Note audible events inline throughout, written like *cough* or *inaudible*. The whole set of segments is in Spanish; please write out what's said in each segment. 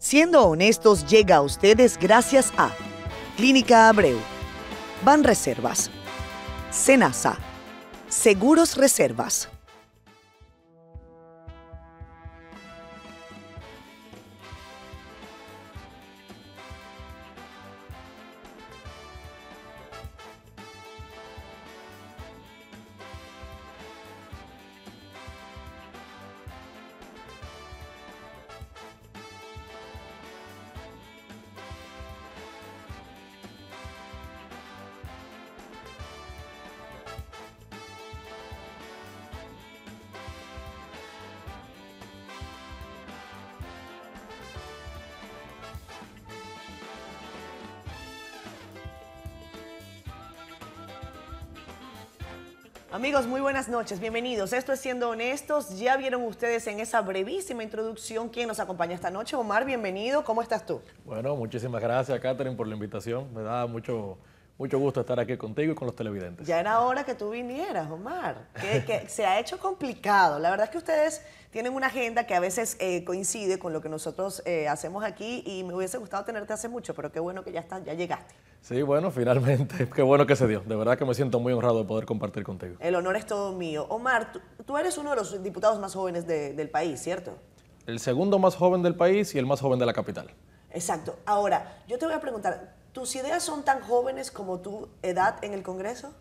Siendo honestos llega a ustedes gracias a Clínica Abreu, Van Reservas, Senasa, Seguros Reservas. noches, bienvenidos. Esto es Siendo Honestos. Ya vieron ustedes en esa brevísima introducción quién nos acompaña esta noche. Omar, bienvenido. ¿Cómo estás tú? Bueno, muchísimas gracias, Catherine, por la invitación. Me da mucho, mucho gusto estar aquí contigo y con los televidentes. Ya era hora que tú vinieras, Omar. Que, *laughs* se ha hecho complicado. La verdad es que ustedes tienen una agenda que a veces eh, coincide con lo que nosotros eh, hacemos aquí y me hubiese gustado tenerte hace mucho, pero qué bueno que ya, está, ya llegaste. Sí, bueno, finalmente. *laughs* Qué bueno que se dio. De verdad que me siento muy honrado de poder compartir contigo. El honor es todo mío. Omar, tú, eres uno de los diputados más jóvenes del país, ¿cierto? El segundo más joven del país y el más joven de la capital. Exacto. Ahora, yo te voy a preguntar, ¿tus ideas son tan jóvenes como tu edad en el Congreso?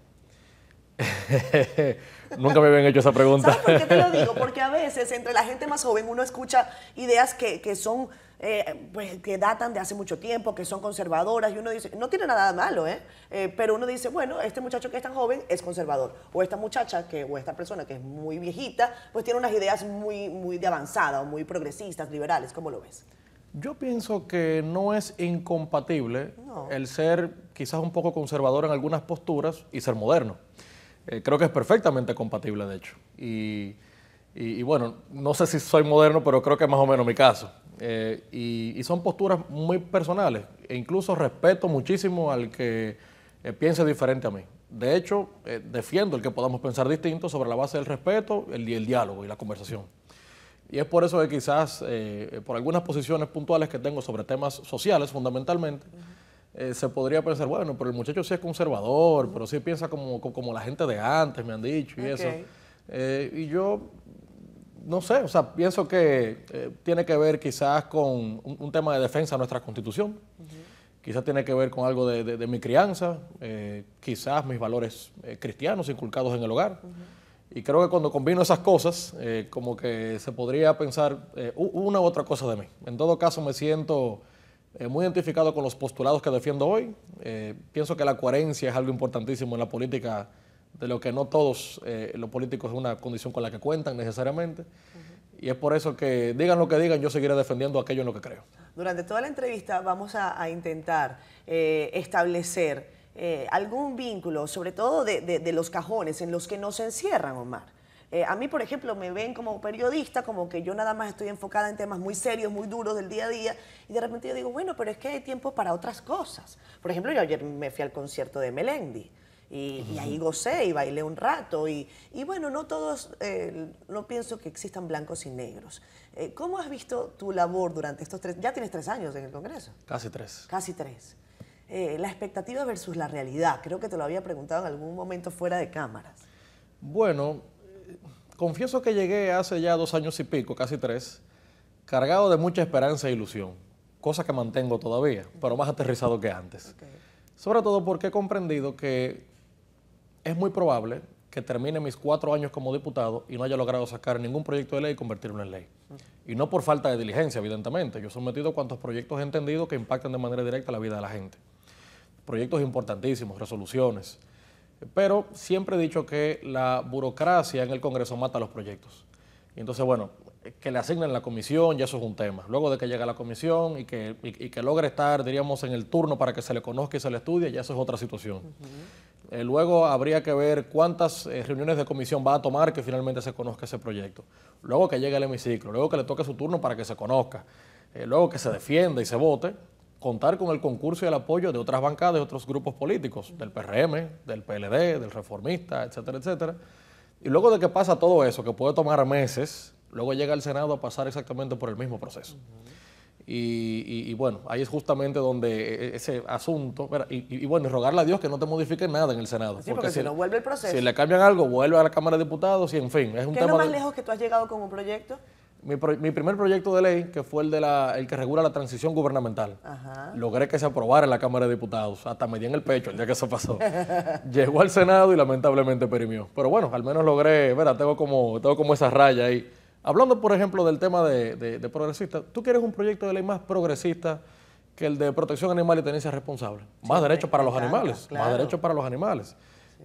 *laughs* Nunca me habían hecho esa pregunta. ¿Sabes por qué te lo digo? *laughs* Porque a veces entre la gente más joven uno escucha ideas que, que son eh, pues, que datan de hace mucho tiempo, que son conservadoras, y uno dice, no tiene nada de malo, ¿eh? ¿eh? Pero uno dice, bueno, este muchacho que es tan joven es conservador, o esta muchacha que, o esta persona que es muy viejita, pues tiene unas ideas muy, muy de avanzada, o muy progresistas, liberales, ¿cómo lo ves? Yo pienso que no es incompatible el ser quizás un poco conservador en algunas posturas y ser moderno. Eh, creo que es perfectamente compatible, de hecho. Y, y, bueno, no sé si soy moderno, pero creo que es más o menos mi caso. Eh, y, son posturas muy personales. E incluso respeto muchísimo al que eh, piense diferente a mí. De hecho, eh, defiendo el que podamos pensar distinto sobre la base del respeto el, diálogo y la conversación. Y es por eso que quizás por algunas posiciones puntuales que tengo sobre temas sociales fundamentalmente, se podría pensar, bueno, pero el muchacho sí es conservador, pero sí piensa como, como, la gente de antes, me han dicho, y eso. y yo no sé, o sea, pienso que eh, tiene que ver quizás con un, tema de defensa de nuestra constitución, quizás tiene que ver con algo de, mi crianza, eh, quizás mis valores eh, cristianos inculcados en el hogar. Y creo que cuando combino esas cosas, como que se podría pensar una u otra cosa de mí. En todo caso, me siento muy identificado con los postulados que defiendo hoy. pienso que la coherencia es algo importantísimo en la política de lo que no todos eh, los políticos es una condición con la que cuentan necesariamente. Y es por eso que digan lo que digan, yo seguiré defendiendo aquello en lo que creo. Durante toda la entrevista vamos a, intentar eh, establecer eh, algún vínculo, sobre todo de, los cajones en los que no se encierran, Omar. a mí, por ejemplo, me ven como periodista, como que yo nada más estoy enfocada en temas muy serios, muy duros del día a día, y de repente yo digo, bueno, pero es que hay tiempo para otras cosas. Por ejemplo, yo ayer me fui al concierto de Melendi. Y, ahí gocé y bailé un rato. Y, bueno, no todos, eh, no pienso que existan blancos y negros. Eh, ¿Cómo has visto tu labor durante estos tres, ya tienes tres años en el Congreso? Casi tres. Casi tres. Eh, la expectativa versus la realidad, creo que te lo había preguntado en algún momento fuera de cámaras. Bueno, confieso que llegué hace ya dos años y pico, casi tres, cargado de mucha esperanza e ilusión, cosa que mantengo todavía, pero más aterrizado que antes. Sobre todo porque he comprendido que es muy probable que termine mis cuatro años como diputado y no haya logrado sacar ningún proyecto de ley y convertirlo en ley. Y no por falta de diligencia, evidentemente. Yo he sometido cuantos proyectos he entendido que impactan de manera directa la vida de la gente. Proyectos importantísimos, resoluciones. Pero siempre he dicho que la burocracia en el Congreso mata los proyectos. Y entonces, bueno, que le asignen la comisión, ya eso es un tema. Luego de que llegue la comisión y que, que logre estar, diríamos, en el turno para que se le conozca y se le estudie, ya eso es otra situación. Eh, luego habría que ver cuántas eh, reuniones de comisión va a tomar que finalmente se conozca ese proyecto. Luego que llegue el hemiciclo, luego que le toque su turno para que se conozca, eh, luego que se defienda y se vote, contar con el concurso y el apoyo de otras bancadas, de otros grupos políticos, del PRM, del PLD, del Reformista, etcétera, etcétera. Y luego de que pasa todo eso, que puede tomar meses, luego llega el Senado a pasar exactamente por el mismo proceso. Y, bueno, ahí es justamente donde e, e, ese asunto, y, y, bueno, rogarle a Dios que no te modifiquen nada en el Senado. porque, si, no vuelve el proceso. Si le cambian algo, vuelve a la Cámara de Diputados y en fin. Es un ¿Qué tema es lo más lejos que tú has llegado con un proyecto? Mi, primer proyecto de ley, que fue el, de la, el que regula la transición gubernamental, Ajá. logré que se aprobara en la Cámara de Diputados. Hasta me di en el pecho el día que eso pasó. *laughs* Llegó al Senado y lamentablemente perimió. Pero bueno, al menos logré, ¿verdad? Tengo como, tengo como esa raya ahí. Hablando, por ejemplo, del tema de, de, progresista, ¿tú quieres un proyecto de ley más progresista que el de protección animal y tenencia responsable? más derechos para, los animales, más derechos para los animales.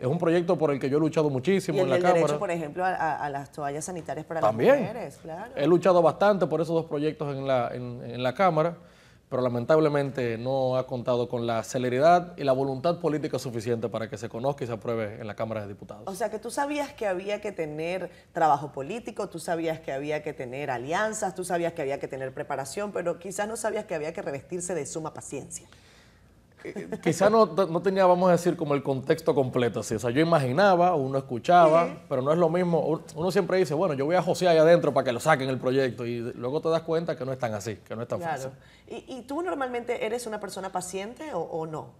Es un proyecto por el que yo he luchado muchísimo en la Cámara. derecho, por ejemplo, a, las toallas sanitarias para las mujeres. Claro. He luchado bastante por esos dos proyectos en la, en la Cámara pero lamentablemente no ha contado con la celeridad y la voluntad política suficiente para que se conozca y se apruebe en la Cámara de Diputados. O sea que tú sabías que había que tener trabajo político, tú sabías que había que tener alianzas, tú sabías que había que tener preparación, pero quizás no sabías que había que revestirse de suma paciencia quizá no, tenía, vamos a decir, como el contexto completo. O sea, yo imaginaba, uno escuchaba, pero no es lo mismo. Uno siempre dice, bueno, yo voy a José ahí adentro para que lo saquen el proyecto. Y luego te das cuenta que no es tan así, que no es tan fácil. ¿Y, tú normalmente eres una persona paciente o, no?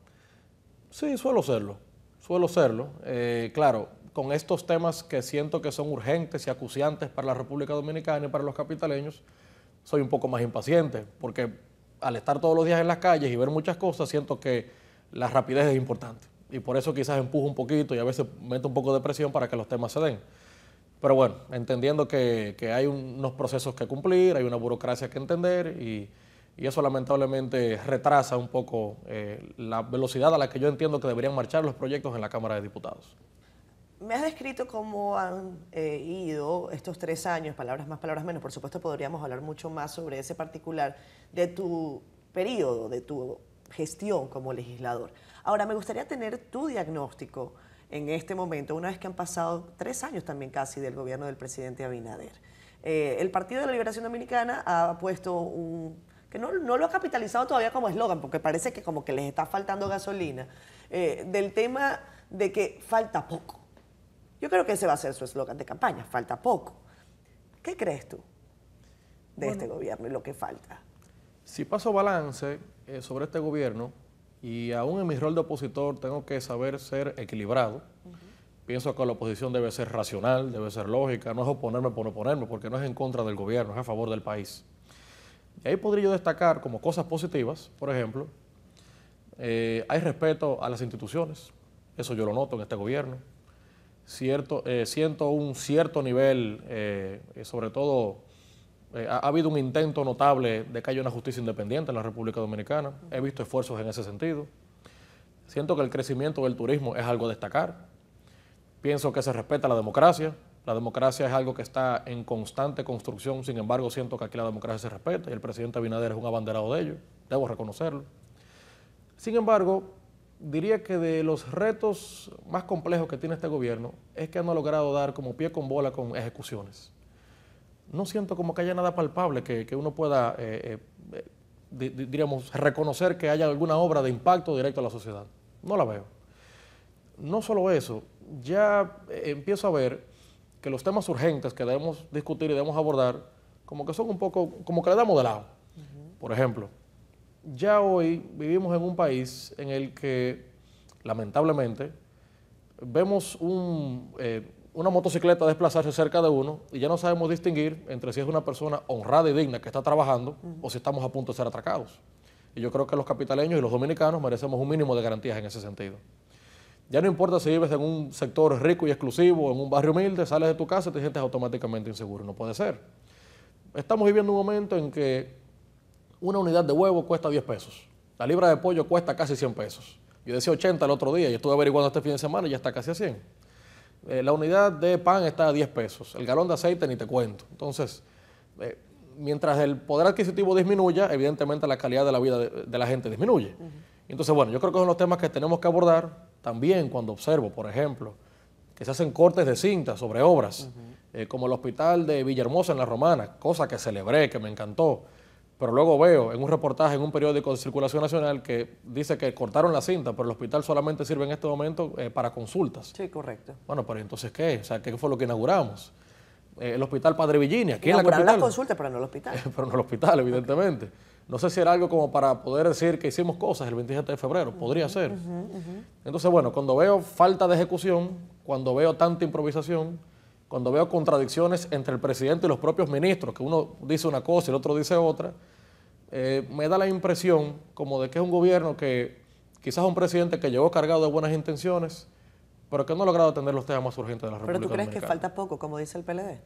Sí, suelo serlo. Suelo serlo. Eh, claro, con estos temas que siento que son urgentes y acuciantes para la República Dominicana y para los capitaleños, soy un poco más impaciente, porque al estar todos los días en las calles y ver muchas cosas, siento que la rapidez es importante. Y por eso quizás empujo un poquito y a veces meto un poco de presión para que los temas se den. Pero bueno, entendiendo que, hay unos procesos que cumplir, hay una burocracia que entender y, eso lamentablemente retrasa un poco eh, la velocidad a la que yo entiendo que deberían marchar los proyectos en la Cámara de Diputados. Me has descrito cómo han eh, ido estos tres años, palabras más, palabras menos. Por supuesto, podríamos hablar mucho más sobre ese particular de tu periodo, de tu gestión como legislador. Ahora, me gustaría tener tu diagnóstico en este momento, una vez que han pasado tres años también casi del gobierno del presidente Abinader. Eh, el Partido de la Liberación Dominicana ha puesto un... que no, lo ha capitalizado todavía como eslogan, porque parece que como que les está faltando gasolina, eh, del tema de que falta poco yo creo que ese va a ser su eslogan de campaña, falta poco. ¿Qué crees tú de este gobierno y lo que falta? Si paso balance eh, sobre este gobierno, y aún en mi rol de opositor tengo que saber ser equilibrado, pienso que la oposición debe ser racional, debe ser lógica, no es oponerme por oponerme, porque no es en contra del gobierno, es a favor del país. Y ahí podría yo destacar como cosas positivas, por ejemplo, eh, hay respeto a las instituciones, eso yo lo noto en este gobierno cierto, eh, siento un cierto nivel, eh, eh, sobre todo ha, habido un intento notable de que haya una justicia independiente en la República Dominicana. He visto esfuerzos en ese sentido. Siento que el crecimiento del turismo es algo a destacar. Pienso que se respeta la democracia. La democracia es algo que está en constante construcción, sin embargo siento que aquí la democracia se respeta y el presidente Abinader es un abanderado de ello, debo reconocerlo. Sin embargo, diría que de los retos más complejos que tiene este gobierno es que no ha logrado dar como pie con bola con ejecuciones. No siento como que haya nada palpable que, que uno pueda, eh, eh, eh, diríamos, reconocer que haya alguna obra de impacto directo a la sociedad. No la veo. No solo eso, ya empiezo a ver que los temas urgentes que debemos discutir y debemos abordar, como que son un poco, como que le damos de lado. Por ejemplo, ya hoy vivimos en un país en el que, lamentablemente, vemos eh, una motocicleta desplazarse cerca de uno y ya no sabemos distinguir entre si es una persona honrada y digna que está trabajando o si estamos a punto de ser atracados. Y yo creo que los capitaleños y los dominicanos merecemos un mínimo de garantías en ese sentido. Ya no importa si vives en un sector rico y exclusivo, en un barrio humilde, sales de tu casa y te sientes automáticamente inseguro. No puede ser. Estamos viviendo un momento en que una unidad de huevo cuesta 10 pesos. La libra de pollo cuesta casi 100 pesos. Yo decía 80 el otro día, y estuve averiguando este fin de semana y ya está casi a 100. Eh, la unidad de pan está a 10 pesos. El galón de aceite ni te cuento. Entonces, eh, mientras el poder adquisitivo disminuya, evidentemente la calidad de la vida de, la gente disminuye. Entonces, bueno, yo creo que son los temas que tenemos que abordar. También cuando observo, por ejemplo, que se hacen cortes de cinta sobre obras, eh, como el hospital de Villahermosa en La Romana, cosa que celebré, que me encantó. Pero luego veo en un reportaje en un periódico de circulación nacional que dice que cortaron la cinta, pero el hospital solamente sirve en este momento eh, para consultas. Sí, correcto. Bueno, pero entonces, ¿qué? O sea, ¿qué fue lo que inauguramos? Eh, el hospital Padre Villini, aquí en la capital. las consultas, pero no el hospital. *laughs* pero no el hospital, evidentemente. No sé si era algo como para poder decir que hicimos cosas el 27 de febrero, podría ser. Entonces, bueno, cuando veo falta de ejecución, cuando veo tanta improvisación, cuando veo contradicciones entre el presidente y los propios ministros, que uno dice una cosa y el otro dice otra, eh, me da la impresión como de que es un gobierno que quizás un presidente que llegó cargado de buenas intenciones, pero que no ha logrado atender los temas más urgentes de la República ¿Pero tú crees que falta poco, como dice el PLD?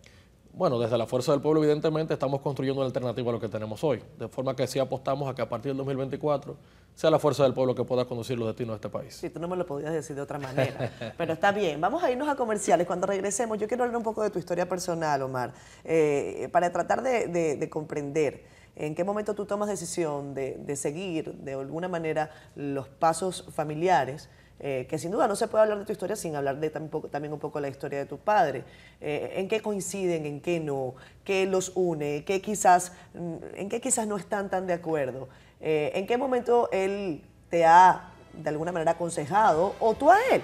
Bueno, desde la Fuerza del Pueblo, evidentemente, estamos construyendo una alternativa a lo que tenemos hoy, de forma que sí apostamos a que a partir del 2024 sea la Fuerza del Pueblo que pueda conducir los destinos de este país. Sí, tú no me lo podías decir de otra manera, *laughs* pero está bien. Vamos a irnos a comerciales. Cuando regresemos, yo quiero hablar un poco de tu historia personal, Omar, eh, para tratar de, comprender. ¿En qué momento tú tomas decisión de, seguir de alguna manera los pasos familiares eh, que sin duda no se puede hablar de tu historia sin hablar de también un poco la historia de tu padre. Eh, ¿En qué coinciden, en qué no? ¿Qué los une? ¿Qué quizás, mm, ¿En qué quizás no están tan de acuerdo? Eh, ¿En qué momento él te ha, de alguna manera, aconsejado o tú a él?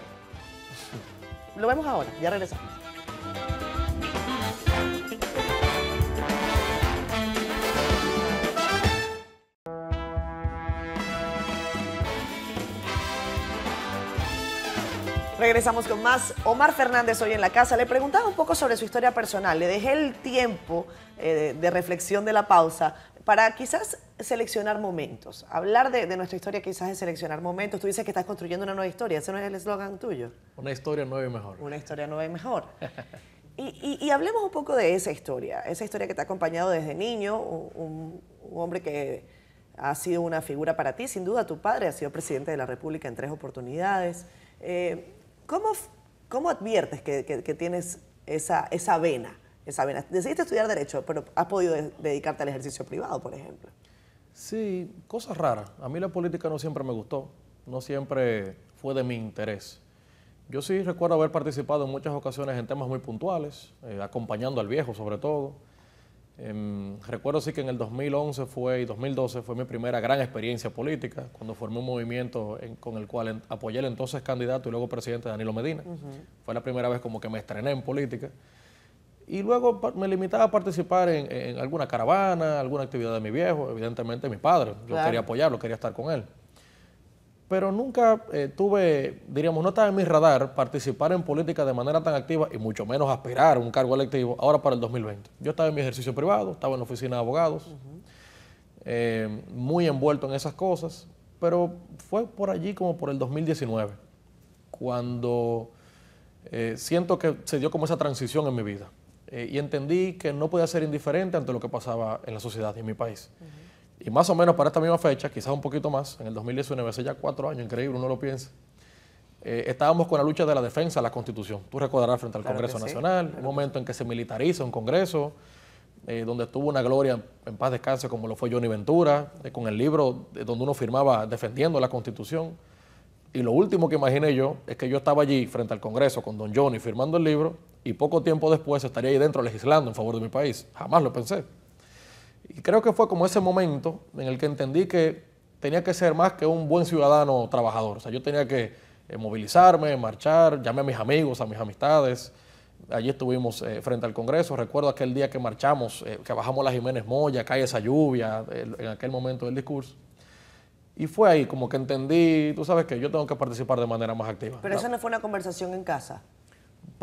*laughs* Lo vemos ahora, ya regresamos. Regresamos con más. Omar Fernández hoy en la casa. Le preguntaba un poco sobre su historia personal. Le dejé el tiempo eh, de reflexión de la pausa para quizás seleccionar momentos. Hablar de, nuestra historia quizás es seleccionar momentos. Tú dices que estás construyendo una nueva historia. Ese no es el eslogan tuyo. Una historia nueva y mejor. Una historia nueva y mejor. *laughs* y, hablemos un poco de esa historia, esa historia que te ha acompañado desde niño, un, hombre que ha sido una figura para ti, sin duda tu padre ha sido presidente de la República en tres oportunidades. Eh, ¿Cómo, adviertes que, tienes esa, vena? Esa vena. Decidiste estudiar Derecho, pero has podido dedicarte al ejercicio privado, por ejemplo. Sí, cosas raras. A mí la política no siempre me gustó, no siempre fue de mi interés. Yo sí recuerdo haber participado en muchas ocasiones en temas muy puntuales, eh, acompañando al viejo sobre todo. Em, recuerdo sí que en el 2011 fue y 2012 fue mi primera gran experiencia política, cuando formé un movimiento con el cual apoyé al entonces candidato y luego presidente Danilo Medina. Fue la primera vez como que me estrené en política. Y luego me limitaba a participar en, alguna caravana, alguna actividad de mi viejo, evidentemente mi padre. Yo quería apoyarlo, quería estar con él pero nunca eh, tuve, diríamos, no estaba en mi radar participar en política de manera tan activa y mucho menos aspirar a un cargo electivo ahora para el 2020. Yo estaba en mi ejercicio privado, estaba en la oficina de abogados, eh, muy envuelto en esas cosas, pero fue por allí como por el 2019, cuando eh, siento que se dio como esa transición en mi vida y entendí que no podía ser indiferente ante lo que pasaba en la sociedad y en mi país. Y más o menos para esta misma fecha, quizás un poquito más, en el 2019, hace ya cuatro años, increíble, uno lo piensa, eh, estábamos con la lucha de la defensa de la Constitución. Tú recordarás frente al Congreso Nacional, un momento en que se militariza un Congreso, eh, donde tuvo una gloria en paz descanse como lo fue Johnny Ventura, eh, con el libro donde uno firmaba defendiendo la Constitución. Y lo último que imaginé yo es que yo estaba allí frente al Congreso con don Johnny firmando el libro y poco tiempo después estaría ahí dentro legislando en favor de mi país. Jamás lo pensé. Y creo que fue como ese momento en el que entendí que tenía que ser más que un buen ciudadano trabajador. O sea, yo tenía que eh, movilizarme, marchar, llamé a mis amigos, a mis amistades. Allí estuvimos eh, frente al Congreso. Recuerdo aquel día que marchamos, eh, que bajamos la Jiménez Moya, cae esa lluvia, en aquel momento del discurso. Y fue ahí como que entendí, tú sabes que yo tengo que participar de manera más activa. Pero esa no fue una conversación en casa.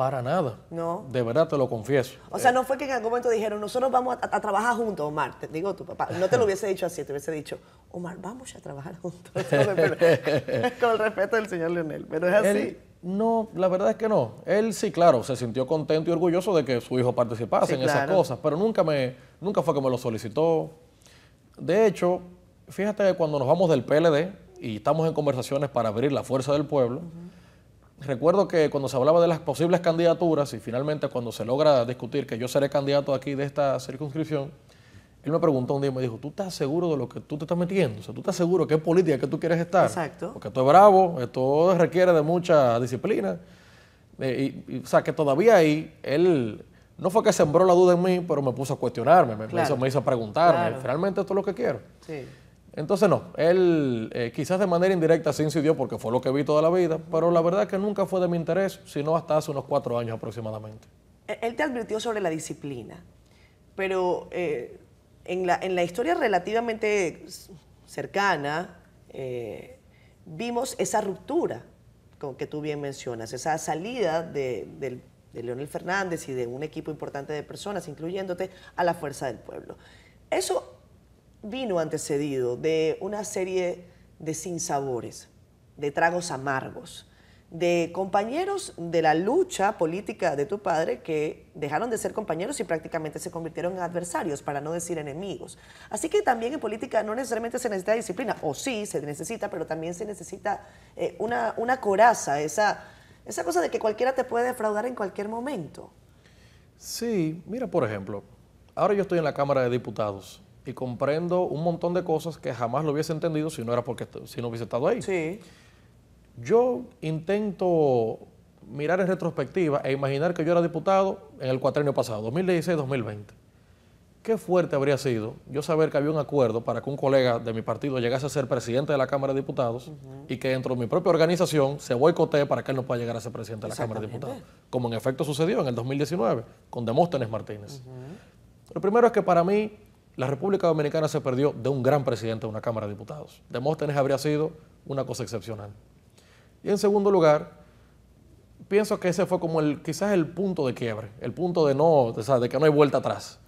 Para nada. No. De verdad te lo confieso. O sea, eh. no fue que en algún momento dijeron, nosotros vamos a, trabajar juntos, Omar. Te digo tu papá. No te lo hubiese dicho así, te hubiese dicho, Omar, vamos a trabajar juntos. *laughs* *laughs* Con respeto del señor Leonel. Pero es así. no, la verdad es que no. Él sí, claro, se sintió contento y orgulloso de que su hijo participase en esas cosas, pero nunca, me, nunca fue que me lo solicitó. De hecho, fíjate que cuando nos vamos del PLD y estamos en conversaciones para abrir la fuerza del pueblo, recuerdo que cuando se hablaba de las posibles candidaturas y finalmente cuando se logra discutir que yo seré candidato aquí de esta circunscripción, él me preguntó un día y me dijo, ¿tú estás seguro de lo que tú te estás metiendo? O sea, ¿tú estás seguro de qué política que tú quieres estar? Exacto. Porque esto es bravo, esto requiere de mucha disciplina. Eh, y, o sea, que todavía ahí él no fue que sembró la duda en mí, pero me puso a cuestionarme, me, hizo, preguntarme, Finalmente esto es lo que quiero? Sí. Entonces no, él eh, quizás de manera indirecta se incidió porque fue lo que vi toda la vida, pero la verdad es que nunca fue de mi interés, sino hasta hace unos cuatro años aproximadamente. E-, él te advirtió sobre la disciplina, pero eh, en, la, en, la, historia relativamente cercana eh, vimos esa ruptura con que tú bien mencionas, esa salida de, de Leonel Fernández y de un equipo importante de personas, incluyéndote, a la fuerza del pueblo. Eso vino antecedido de una serie de sinsabores, de tragos amargos, de compañeros de la lucha política de tu padre que dejaron de ser compañeros y prácticamente se convirtieron en adversarios, para no decir enemigos. Así que también en política no necesariamente se necesita disciplina, o sí, se necesita, pero también se necesita eh, una, coraza, esa, esa cosa de que cualquiera te puede defraudar en cualquier momento. Sí, mira, por ejemplo, ahora yo estoy en la Cámara de Diputados y comprendo un montón de cosas que jamás lo hubiese entendido si no era porque si no hubiese estado ahí. Sí. Yo intento mirar en retrospectiva e imaginar que yo era diputado en el cuatrenio pasado, 2016-2020. Qué fuerte habría sido yo saber que había un acuerdo para que un colega de mi partido llegase a ser presidente de la Cámara de Diputados y que dentro de mi propia organización se boicotee para que él no pueda llegar a ser presidente de la Cámara de Diputados, como en efecto sucedió en el 2019 con Demóstenes Martínez. Lo primero es que para mí la República Dominicana se perdió de un gran presidente de una Cámara de Diputados. Demóstenes habría sido una cosa excepcional. Y en segundo lugar, pienso que ese fue como el, quizás el punto de quiebre, el punto de no, de que no hay vuelta atrás.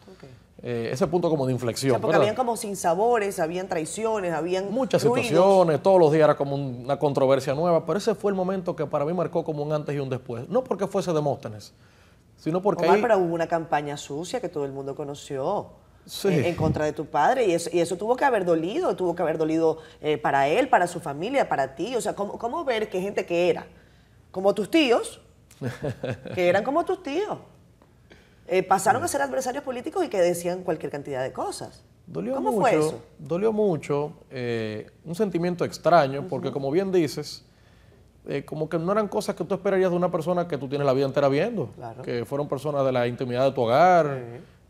Eh, ese punto como de inflexión. porque habían como sinsabores, habían traiciones, habían. Muchas situaciones, todos los días era como una controversia nueva, pero ese fue el momento que para mí marcó como un antes y un después. No porque fuese Demóstenes, sino porque. pero hubo una campaña sucia que todo el mundo conoció. En, contra de tu padre. Y eso, y eso, tuvo que haber dolido, tuvo que haber dolido eh, para él, para su familia, para ti. O sea, ¿cómo, cómo ver qué gente que era? Como tus tíos, *laughs* que eran como tus tíos. Eh, pasaron a ser adversarios políticos y que decían cualquier cantidad de cosas. Dolió ¿Cómo fue eso? Dolió mucho, eh, un sentimiento extraño, porque como bien dices, como que no eran cosas que tú esperarías de una persona que tú tienes la vida entera viendo, que fueron personas de la intimidad de tu hogar.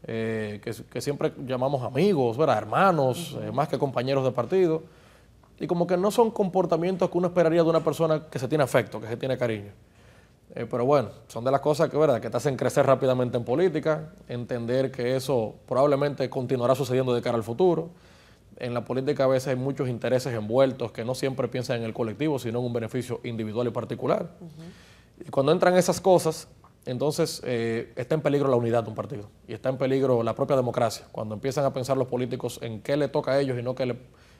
Eh, que, siempre llamamos amigos, ¿verdad? hermanos, eh, más que compañeros de partido, y como que no son comportamientos que uno esperaría de una persona que se tiene afecto, que se tiene cariño. Eh, pero bueno, son de las cosas que, ¿verdad? que te hacen crecer rápidamente en política, entender que eso probablemente continuará sucediendo de cara al futuro. En la política a veces hay muchos intereses envueltos que no siempre piensan en el colectivo, sino en un beneficio individual y particular. Y cuando entran esas cosas, entonces eh, está en peligro la unidad de un partido y está en peligro la propia democracia. Cuando empiezan a pensar los políticos en qué le toca a ellos y no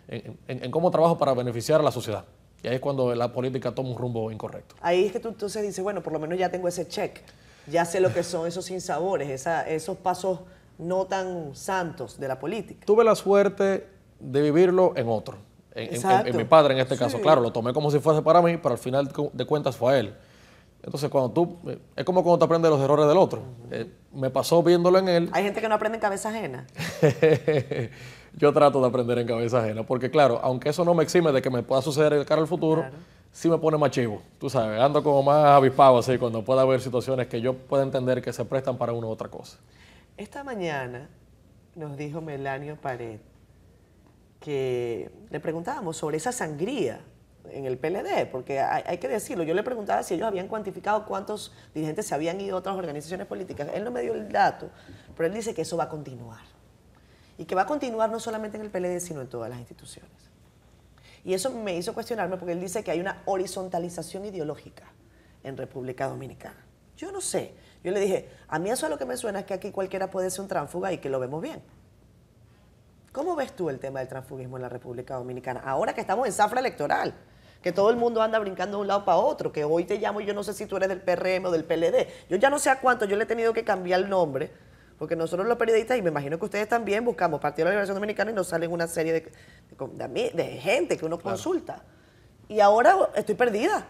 en, cómo trabajo para beneficiar a la sociedad. Y ahí es cuando la política toma un rumbo incorrecto. Ahí es que tú entonces dices, bueno, por lo menos ya tengo ese check, ya sé lo que son esos sinsabores, esos pasos no tan santos de la política. Tuve la suerte de vivirlo en otro, en, mi padre en este caso. Claro, lo tomé como si fuese para mí, pero al final de cuentas fue a él. Entonces, cuando tú. Eh, es como cuando te aprendes los errores del otro. Eh, me pasó viéndolo en él. Hay gente que no aprende en cabeza ajena. *laughs* Yo trato de aprender en cabeza ajena, porque, claro, aunque eso no me exime de que me pueda suceder el cara al futuro, sí me pone más chivo. Tú sabes, ando como más avispado así cuando pueda haber situaciones que yo pueda entender que se prestan para una u otra cosa. Esta mañana nos dijo Melanio Pared que le preguntábamos sobre esa sangría en el PLD, porque hay, que decirlo. Yo le preguntaba si ellos habían cuantificado cuántos dirigentes se habían ido a otras organizaciones políticas. Él no me dio el dato, pero él dice que eso va a continuar. Y que va a continuar no solamente en el PLD, sino en todas las instituciones. Y eso me hizo cuestionarme porque él dice que hay una horizontalización ideológica en República Dominicana. Yo no sé. Yo le dije, a mí eso es lo que me suena es que aquí cualquiera puede ser un tránsfuga y que lo vemos bien. ¿Cómo ves tú el tema del transfugismo en la República Dominicana ahora que estamos en zafra electoral? que todo el mundo anda brincando de un lado para otro, que hoy te llamo y yo no sé si tú eres del PRM o del PLD. Yo ya no sé a cuánto, yo le he tenido que cambiar el nombre, porque nosotros los periodistas, y me imagino que ustedes también, buscamos Partido de la Liberación Dominicana y nos salen una serie de, de, gente que uno consulta. Y ahora estoy perdida.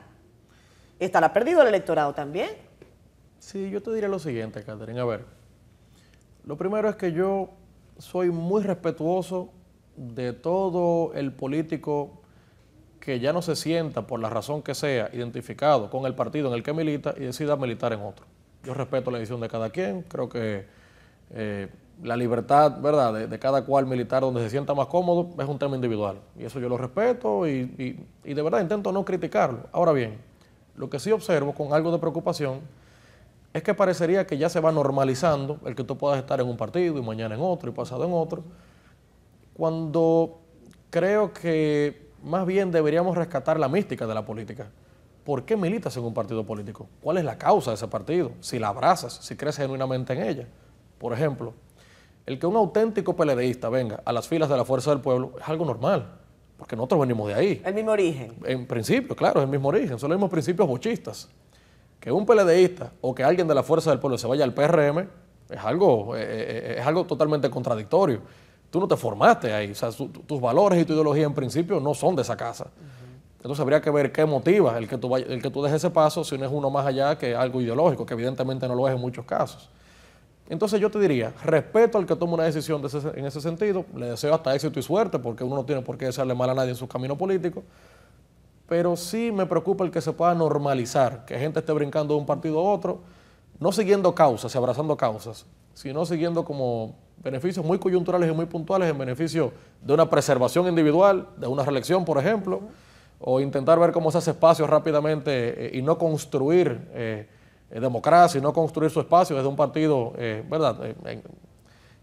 ¿Estará perdido el electorado también? Sí, yo te diré lo siguiente, Catherine. A ver, lo primero es que yo soy muy respetuoso de todo el político que ya no se sienta, por la razón que sea, identificado con el partido en el que milita y decida militar en otro. Yo respeto la decisión de cada quien, creo que eh, la libertad ¿verdad? De, cada cual militar donde se sienta más cómodo es un tema individual. Y eso yo lo respeto y de verdad intento no criticarlo. Ahora bien, lo que sí observo con algo de preocupación es que parecería que ya se va normalizando el que tú puedas estar en un partido y mañana en otro y pasado en otro, cuando creo que más bien deberíamos rescatar la mística de la política. ¿Por qué militas en un partido político? ¿Cuál es la causa de ese partido? Si la abrazas, si crees genuinamente en ella. Por ejemplo, el que un auténtico peledeísta venga a las filas de la Fuerza del Pueblo es algo normal, porque nosotros venimos de ahí. El mismo origen. En principio, claro, es el mismo origen, son los mismos principios bochistas. Que un peledeísta o que alguien de la Fuerza del Pueblo se vaya al PRM es algo, eh, eh, eh, es algo totalmente contradictorio tú no te formaste ahí. tus valores y tu ideología en principio no son de esa casa. Entonces habría que ver qué motiva el que, tú el que tú dejes ese paso si no es uno más allá que algo ideológico, que evidentemente no lo es en muchos casos. Entonces yo te diría, respeto al que toma una decisión en ese sentido, le deseo hasta éxito y suerte, porque uno no tiene por qué desearle mal a nadie en su camino político, pero sí me preocupa el que se pueda normalizar, que gente esté brincando de un partido a otro, no siguiendo causas y abrazando causas, sino siguiendo como beneficios muy coyunturales y muy puntuales en beneficio de una preservación individual, de una reelección, por ejemplo, o intentar ver cómo se hace espacio rápidamente eh, y no construir eh, democracia y no construir su espacio desde un partido, eh, ¿verdad?,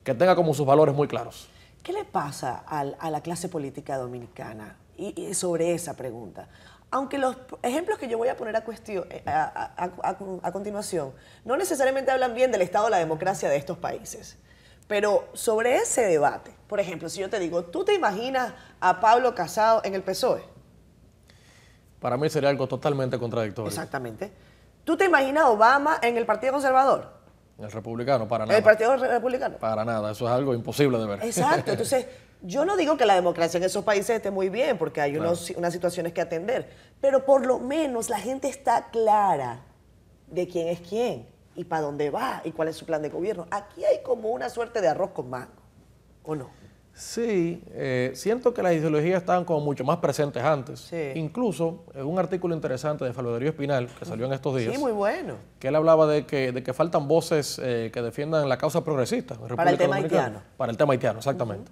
que tenga como sus valores muy claros. ¿Qué le pasa a, la clase política dominicana y, sobre esa pregunta? aunque los ejemplos que yo voy a poner a, cuestión, a, continuación no necesariamente hablan bien del estado de la democracia de estos países. Pero sobre ese debate, por ejemplo, si yo te digo, ¿tú te imaginas a Pablo Casado en el PSOE? Para mí sería algo totalmente contradictorio. Exactamente. ¿Tú te imaginas a Obama en el Partido Conservador? En El republicano, para nada. El Partido Republicano. Para nada, eso es algo imposible de ver. Exacto, entonces *laughs* yo no digo que la democracia en esos países esté muy bien, porque hay unos, unas situaciones que atender, pero por lo menos la gente está clara de quién es quién y para dónde va y cuál es su plan de gobierno. Aquí hay como una suerte de arroz con mango, ¿o no? Sí, eh, siento que las ideologías estaban como mucho más presentes antes. Incluso en un artículo interesante de Falvederío Espinal que salió en estos días. Sí, muy bueno. Que él hablaba de que, de que faltan voces eh, que defiendan la causa progresista. para el tema haitiano. Para el tema haitiano, exactamente.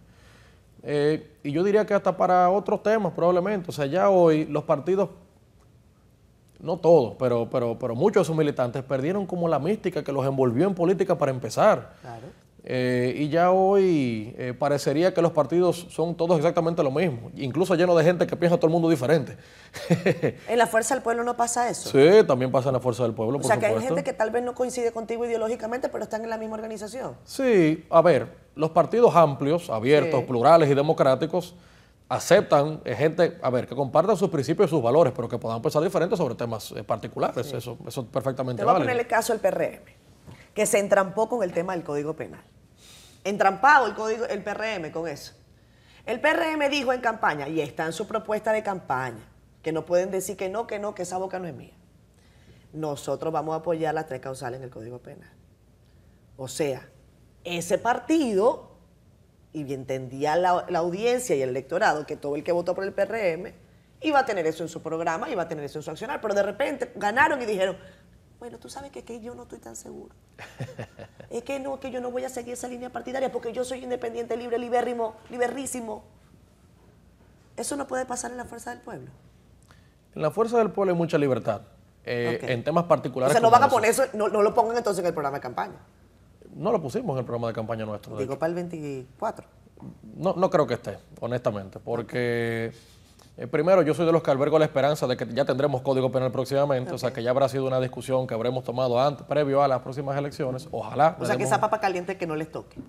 Eh, y yo diría que hasta para otros temas probablemente. O sea, ya hoy los partidos no todos, pero, pero, pero muchos de sus militantes perdieron como la mística que los envolvió en política para empezar. Eh, y ya hoy eh, parecería que los partidos son todos exactamente lo mismo, incluso lleno de gente que piensa todo el mundo diferente. *laughs* ¿En la Fuerza del Pueblo no pasa eso? Sí, también pasa en la Fuerza del Pueblo, o sea, que hay gente que tal vez no coincide contigo ideológicamente, pero están en la misma organización. Sí, a ver, los partidos amplios, abiertos, plurales y democráticos aceptan gente, a ver, que compartan sus principios y sus valores, pero que puedan pensar diferente sobre temas eh, particulares. Eso, es perfectamente Te voy a poner el caso del PRM, que se entrampó con el tema del Código Penal. Entrampado el, código, el PRM con eso. El PRM dijo en campaña, y está en su propuesta de campaña, que no pueden decir que no, que no, que esa boca no es mía. Nosotros vamos a apoyar las tres causales en el Código Penal. O sea, ese partido y entendía la, audiencia y el electorado que todo el que votó por el PRM iba a tener eso en su programa, iba a tener eso en su accionar, pero de repente ganaron y dijeron, bueno, tú sabes que, yo no estoy tan seguro. *laughs* es que no, que yo no voy a seguir esa línea partidaria porque yo soy independiente, libre, libérrimo, liberrísimo. Eso no puede pasar en la fuerza del pueblo. En la fuerza del pueblo hay mucha libertad. Eh, en temas particulares. O sea, no van a poner eso, no lo pongan entonces en el programa de campaña no lo pusimos en el programa de campaña nuestro. Digo, para el 24. No, no creo que esté, honestamente, porque eh, primero yo soy de los que albergo la esperanza de que ya tendremos código penal próximamente, o sea que ya habrá sido una discusión que habremos tomado antes, previo a las próximas elecciones, ojalá. O sea que esa papa caliente que no les toque.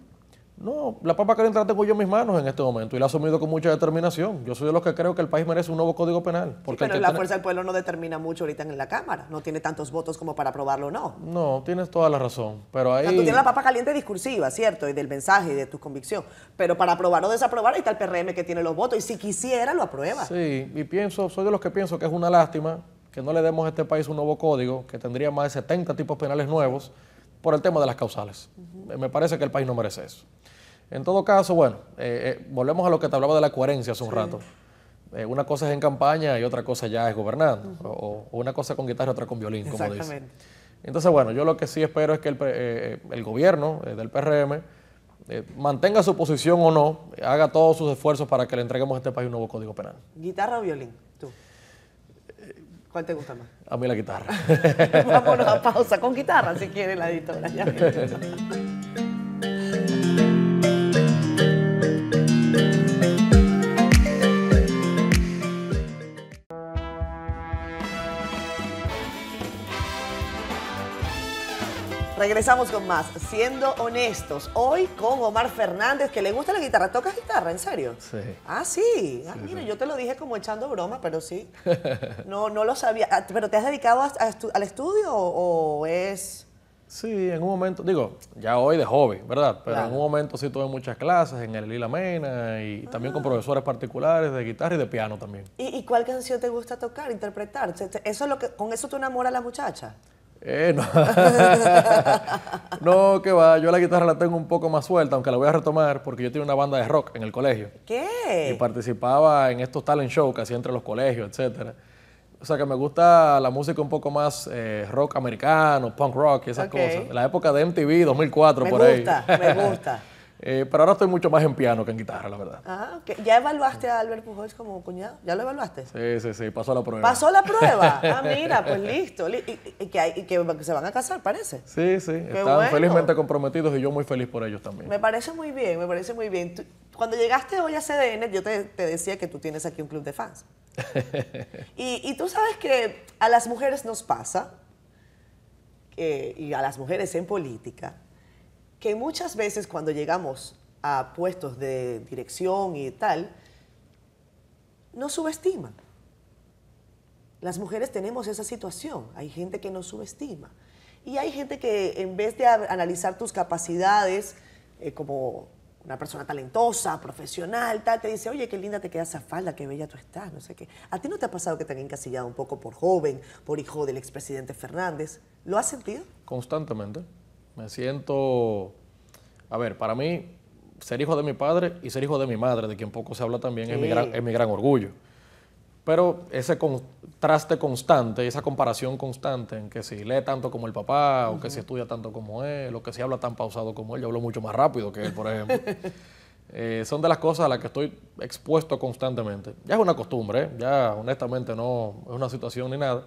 No, la papa caliente la tengo yo en mis manos en este momento y la he asumido con mucha determinación. Yo soy de los que creo que el país merece un nuevo código penal. pero la fuerza del pueblo no determina mucho ahorita en la Cámara. No tiene tantos votos como para aprobarlo o no. No, tienes toda la razón. Pero ahí... tú tienes la papa caliente discursiva, ¿cierto? Y del mensaje y de tu convicción. Pero para aprobar o desaprobar ahí está el PRM que tiene los votos y si quisiera lo aprueba. Sí, y pienso, soy de los que pienso que es una lástima que no le demos a este país un nuevo código que tendría más de 70 tipos penales nuevos por el tema de las causales. Me parece que el país no merece eso. En todo caso, bueno, eh, eh, volvemos a lo que te hablaba de la coherencia hace un rato. Eh, una cosa es en campaña y otra cosa ya es gobernando. o, una cosa con guitarra y otra con violín, como dice. Entonces, bueno, yo lo que sí espero es que el, el gobierno del PRM mantenga su posición o no, haga todos sus esfuerzos para que le entreguemos a este país un nuevo código penal. ¿Guitarra o violín? Tú. ¿Cuál te gusta más? A mí la guitarra. *laughs* Vamos a pausa con guitarra si quiere la editora. *laughs* Regresamos con más. Siendo honestos, hoy con Omar Fernández, que le gusta la guitarra. ¿Tocas guitarra, en serio? Sí. Ah, sí. Ah, mira, yo te lo dije como echando broma, pero sí. *laughs* No, no lo sabía. Ah, ¿Pero te has dedicado al estudio o, es...? Sí, en un momento, digo, ya hoy de hobby, ¿verdad? Pero en un momento sí tuve muchas clases en el Lila Mena y también con ah. profesores particulares de guitarra y de piano también. ¿Y, y cuál canción te gusta tocar, interpretar? ¿Eso es lo que, ¿Con eso te enamora la muchacha? Eh, *laughs* no. que va. Yo la guitarra la tengo un poco más suelta, aunque la voy a retomar porque yo tenía una banda de rock en el colegio. ¿Qué? Y participaba en estos talent shows que hacía entre los colegios, etcétera. O sea que me gusta la música un poco más eh, rock americano, punk rock y esas cosas. La época de MTV 2004 por ahí. Me gusta, me gusta. Eh, pero ahora estoy mucho más en piano que en guitarra, la verdad. Ah, ¿Ya evaluaste a Albert Pujols como cuñado? ¿Ya lo evaluaste? Sí, sí, sí, pasó la prueba. ¿Pasó la prueba? *laughs* Ah, mira, pues listo. Y, que, se van a casar, parece. Sí, sí, están felizmente comprometidos y yo muy feliz por ellos también. Me parece muy bien, me parece muy bien. cuando llegaste hoy a CDN, yo te, decía que tú tienes aquí un club de fans. *laughs* y tú sabes que a las mujeres nos pasa, eh, y a las mujeres en política, que muchas veces cuando llegamos a puestos de dirección y tal, nos subestiman. Las mujeres tenemos esa situación, hay gente que nos subestima y hay gente que en vez de analizar tus capacidades eh, como una persona talentosa, profesional, tal, te dice, oye, qué linda te queda esa falda, qué bella tú estás, no sé qué. ¿A ti no te ha pasado que te han encasillado un poco por joven, por hijo del expresidente Fernández? ¿Lo has sentido? Constantemente. Me siento, a ver, para mí ser hijo de mi padre y ser hijo de mi madre, de quien poco se habla también, es, mi gran, es mi gran orgullo. Pero ese contraste constante, esa comparación constante en que si lee tanto como el papá, o que si estudia tanto como él, o que si habla tan pausado como él, yo hablo mucho más rápido que él, por ejemplo, *laughs* eh, son de las cosas a las que estoy expuesto constantemente. Ya es una costumbre, ya honestamente no es una situación ni nada,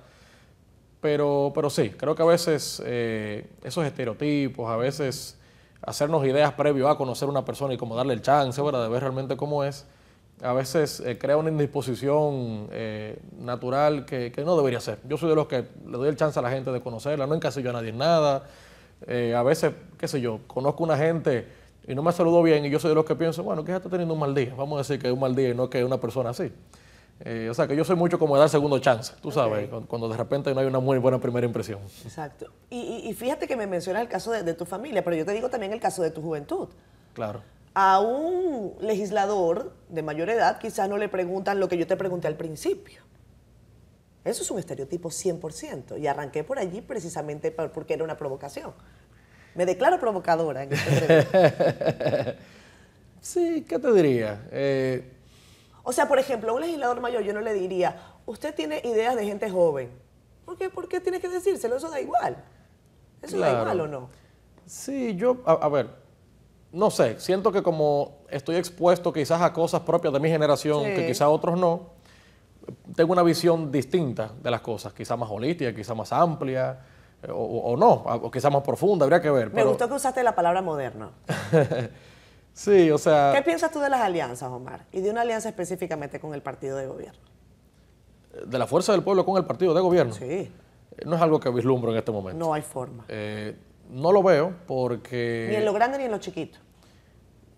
pero, pero sí, creo que a veces eh, esos estereotipos, a veces hacernos ideas previo a conocer una persona y como darle el chance, De ver realmente cómo es, a veces eh, crea una indisposición eh, natural que, no debería ser. Yo soy de los que le doy el chance a la gente de conocerla, no encasillo a nadie en nada. a veces, qué sé yo, conozco una gente y no me saludo bien y yo soy de los que pienso, bueno, que está teniendo un mal día. Vamos a decir que es un mal día y no que es una persona así. Eh, o sea, que yo soy mucho como dar segundo chance, tú sabes, cuando, de repente no hay una muy buena primera impresión. Exacto. Y, fíjate que me mencionas el caso de, tu familia, pero yo te digo también el caso de tu juventud. Claro. A un legislador de mayor edad quizás no le preguntan lo que yo te pregunté al principio. Eso es un estereotipo 100%. Y arranqué por allí precisamente porque era una provocación. Me declaro provocadora en este *laughs* Sí, ¿qué te diría? Eh, o sea, por ejemplo, a un legislador mayor yo no le diría, usted tiene ideas de gente joven. ¿Por qué, ¿Por que decírselo? Eso da igual. ¿Eso da igual o no? Sí, yo, a, ver, no sé, siento que como estoy expuesto quizás a cosas propias de mi generación que quizás otros no, tengo una visión distinta de las cosas, quizás más holística, quizás más amplia. Eh, o, no, o quizás más profunda, habría que ver. Me gustó que usaste la palabra moderna. *laughs* Sí, o sea... ¿Qué piensas tú de las alianzas, Omar? Y de una alianza específicamente con el partido de gobierno. ¿De la fuerza del pueblo con el partido de gobierno? Sí. Eh, no es algo que vislumbro en este momento. No hay forma. Eh, no lo veo porque... Ni en lo grande ni en lo chiquito.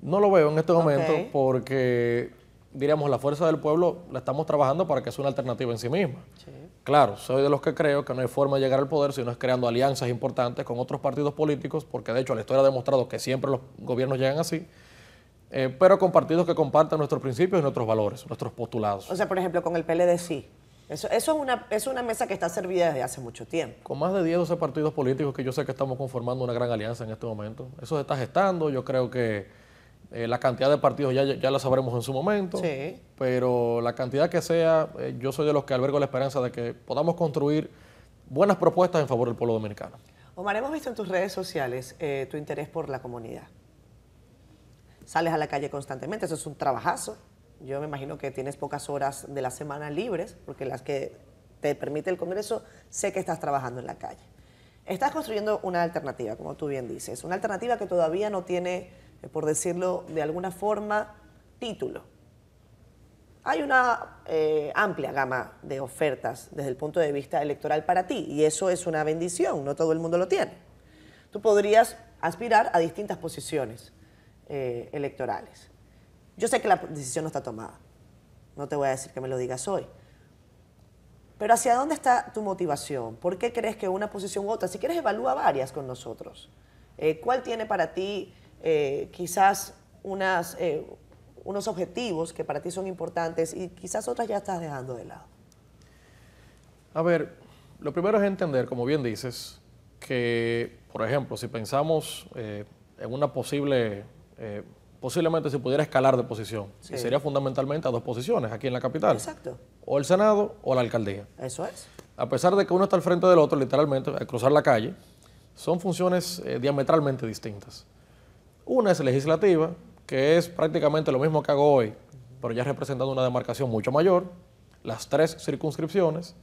No lo veo en este momento porque, diríamos, la fuerza del pueblo la estamos trabajando para que sea una alternativa en sí misma. Sí. Claro, soy de los que creo que no hay forma de llegar al poder si no es creando alianzas importantes con otros partidos políticos, porque de hecho la historia ha demostrado que siempre los gobiernos llegan así eh, pero con partidos que compartan nuestros principios y nuestros valores, nuestros postulados. O sea, por ejemplo, con el PLD sí. Eso, es, una, es una mesa que está servida desde hace mucho tiempo. Con más de 10, o 12 partidos políticos que yo sé que estamos conformando una gran alianza en este momento. Eso se está gestando, yo creo que eh, la cantidad de partidos ya, ya la sabremos en su momento, sí. pero la cantidad que sea, eh, yo soy de los que albergo la esperanza de que podamos construir buenas propuestas en favor del pueblo dominicano. Omar, hemos visto en tus redes sociales tu interés por la comunidad sales a la calle constantemente, eso es un trabajazo. Yo me imagino que tienes pocas horas de la semana libres, porque las que te permite el Congreso, sé que estás trabajando en la calle. Estás construyendo una alternativa, como tú bien dices, una alternativa que todavía no tiene, eh, por decirlo de alguna forma, título. Hay una eh, amplia gama de ofertas desde el punto de vista electoral para ti, y eso es una bendición, no todo el mundo lo tiene. Tú podrías aspirar a distintas posiciones eh, electorales. Yo sé que la decisión no está tomada. No te voy a decir que me lo digas hoy. Pero ¿hacia dónde está tu motivación? ¿Por qué crees que una posición u otra? Si quieres, evalúa varias con nosotros. Eh, ¿Cuál tiene para ti eh, quizás unas, unos objetivos que para ti son importantes y quizás otras ya estás dejando de lado? A ver, lo primero es entender, como bien dices, que, por ejemplo, si pensamos en una posible eh, posiblemente se pudiera escalar de posición. sería fundamentalmente a dos posiciones aquí en la capital. Exacto. O el Senado o la alcaldía. Eso es. A pesar de que uno está al frente del otro, literalmente, al cruzar la calle, son funciones eh, diametralmente distintas. Una es legislativa, que es prácticamente lo mismo que hago hoy, pero ya representando una demarcación mucho mayor, las tres circunscripciones.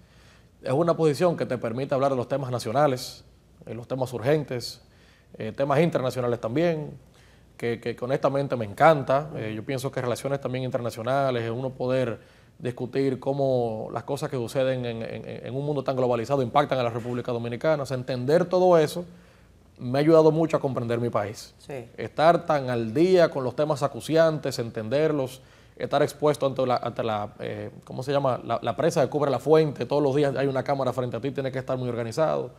Es una posición que te permite hablar de los temas nacionales, eh, los temas urgentes, temas internacionales también, que, honestamente me encanta. Eh, yo pienso que relaciones también internacionales, uno poder discutir cómo las cosas que suceden en, un mundo tan globalizado impactan a la República Dominicana, o entender todo eso me ha ayudado mucho a comprender mi país. Estar tan al día con los temas acuciantes, entenderlos, estar expuesto ante la, ante la eh, ¿cómo se llama? La, presa que cubre la fuente, todos los días hay una cámara frente a ti, tienes que estar muy organizado.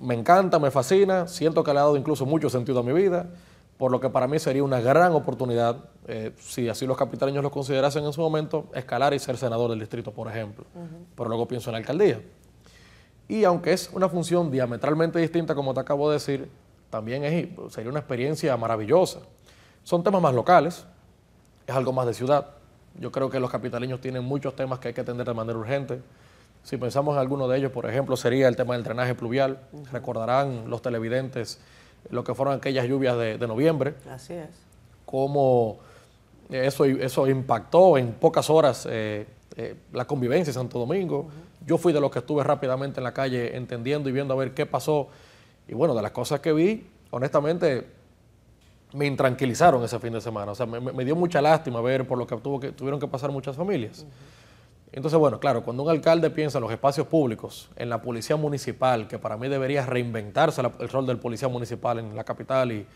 Me encanta, me fascina, siento que le ha dado incluso mucho sentido a mi vida por lo que para mí sería una gran oportunidad, eh, si así los capitaleños lo considerasen en su momento, escalar y ser senador del distrito, por ejemplo. Pero luego pienso en la alcaldía. Y aunque es una función diametralmente distinta, como te acabo de decir, también es, sería una experiencia maravillosa. Son temas más locales, es algo más de ciudad. Yo creo que los capitaleños tienen muchos temas que hay que atender de manera urgente. Si pensamos en alguno de ellos, por ejemplo, sería el tema del drenaje pluvial. Recordarán los televidentes lo que fueron aquellas lluvias de, noviembre. Así es. Cómo eso, eso impactó en pocas horas eh, eh, la convivencia en Santo Domingo. Yo fui de los que estuve rápidamente en la calle entendiendo y viendo a ver qué pasó. Y bueno, de las cosas que vi, honestamente, me intranquilizaron ese fin de semana. O sea, me, dio mucha lástima ver por lo que, que tuvieron que pasar muchas familias. Entonces, bueno, claro, cuando un alcalde piensa en los espacios públicos, en la policía municipal, que para mí debería reinventarse el rol del policía municipal en la capital y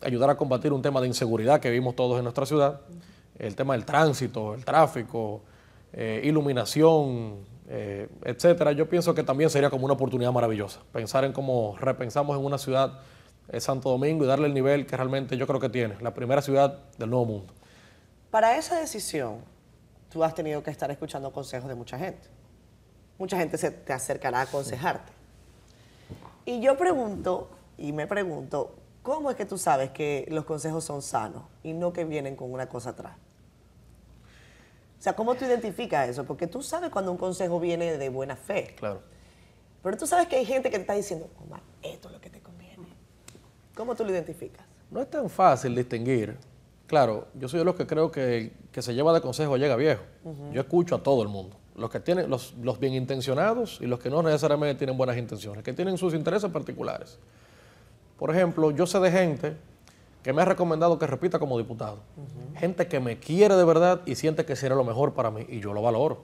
ayudar a combatir un tema de inseguridad que vimos todos en nuestra ciudad, el tema del tránsito, el tráfico, eh, iluminación, eh, etcétera, yo pienso que también sería como una oportunidad maravillosa pensar en cómo repensamos en una ciudad eh, Santo Domingo y darle el nivel que realmente yo creo que tiene, la primera ciudad del Nuevo Mundo. Para esa decisión, tú has tenido que estar escuchando consejos de mucha gente. Mucha gente se te acercará a aconsejarte. Y yo pregunto, y me pregunto, ¿cómo es que tú sabes que los consejos son sanos y no que vienen con una cosa atrás? O sea, ¿cómo tú identificas eso? Porque tú sabes cuando un consejo viene de buena fe. Claro. Pero tú sabes que hay gente que te está diciendo, Omar, esto es lo que te conviene. ¿Cómo tú lo identificas? No es tan fácil distinguir Claro, yo soy de los que creo que que se lleva de consejo llega viejo. Yo escucho a todo el mundo. Los que tienen, los, bien intencionados y los que no necesariamente tienen buenas intenciones, que tienen sus intereses particulares. Por ejemplo, yo sé de gente que me ha recomendado que repita como diputado. Gente que me quiere de verdad y siente que será lo mejor para mí. Y yo lo valoro.